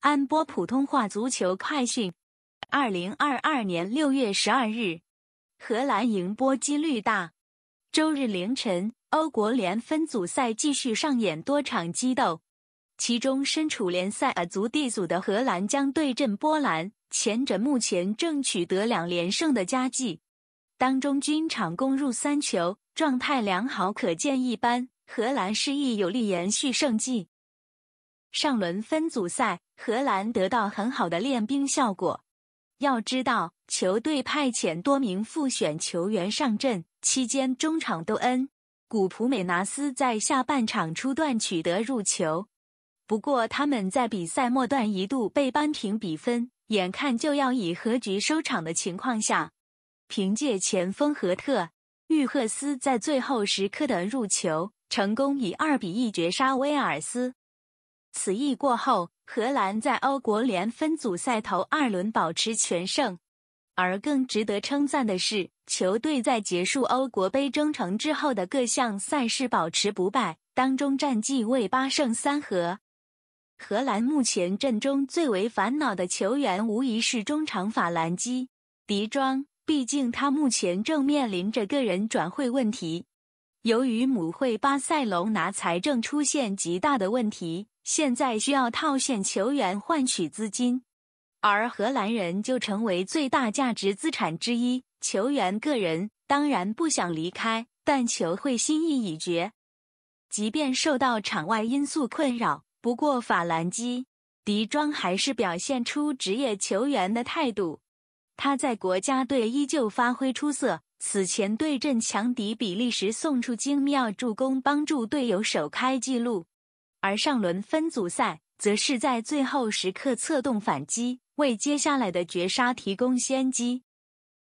安播普通话足球快讯，二零二二年六月十二日，荷兰赢波几率大。周日凌晨，欧国联分组赛继续上演多场激斗，其中身处联赛 A 足 D 组的荷兰将对阵波兰，前者目前正取得两连胜的佳绩，当中均场攻入三球，状态良好，可见一斑。荷兰示意有力延续胜绩，上轮分组赛。荷兰得到很好的练兵效果。要知道，球队派遣多名复选球员上阵期间，中场都恩、古普美纳斯在下半场初段取得入球。不过，他们在比赛末段一度被扳平比分，眼看就要以和局收场的情况下，凭借前锋赫特、玉赫斯在最后时刻的入球，成功以二比一绝杀威尔斯。此役过后，荷兰在欧国联分组赛头二轮保持全胜。而更值得称赞的是，球队在结束欧国杯征程之后的各项赛事保持不败，当中战绩为八胜三和。荷兰目前阵中最为烦恼的球员无疑是中场法兰基·迪庄，毕竟他目前正面临着个人转会问题。由于母会巴塞隆拿财政出现极大的问题。现在需要套现球员换取资金，而荷兰人就成为最大价值资产之一。球员个人当然不想离开，但球会心意已决。即便受到场外因素困扰，不过法兰基迪庄还是表现出职业球员的态度。他在国家队依旧发挥出色，此前对阵强敌比利时送出精妙助攻，帮助队友首开纪录。而上轮分组赛，则是在最后时刻策动反击，为接下来的绝杀提供先机。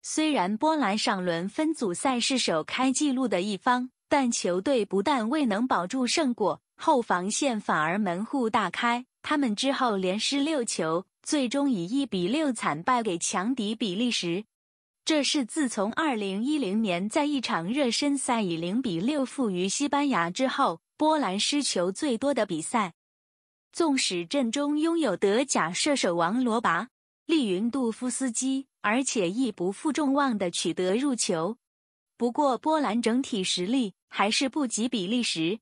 虽然波兰上轮分组赛是首开纪录的一方，但球队不但未能保住胜果，后防线反而门户大开。他们之后连失六球，最终以一比六惨败给强敌比利时。这是自从二零一零年在一场热身赛以零比六负于西班牙之后。波兰失球最多的比赛，纵使阵中拥有德甲射手王罗拔利云杜夫斯基，而且亦不负众望的取得入球，不过波兰整体实力还是不及比利时。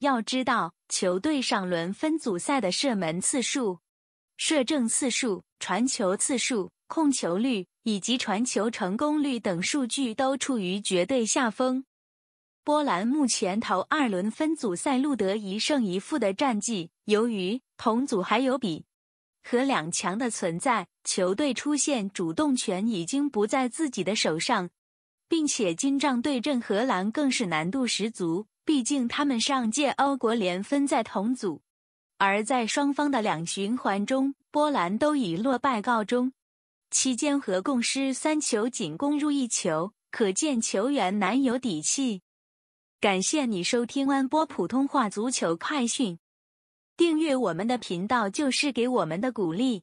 要知道，球队上轮分组赛的射门次数、射正次数、传球次数、控球率以及传球成功率等数据都处于绝对下风。波兰目前头二轮分组赛录得一胜一负的战绩，由于同组还有比和两强的存在，球队出现主动权已经不在自己的手上，并且金仗对阵荷兰更是难度十足。毕竟他们上届欧国联分在同组，而在双方的两循环中，波兰都以落败告终，期间和共失三球，仅攻入一球，可见球员难有底气。感谢你收听安播普通话足球快讯，订阅我们的频道就是给我们的鼓励。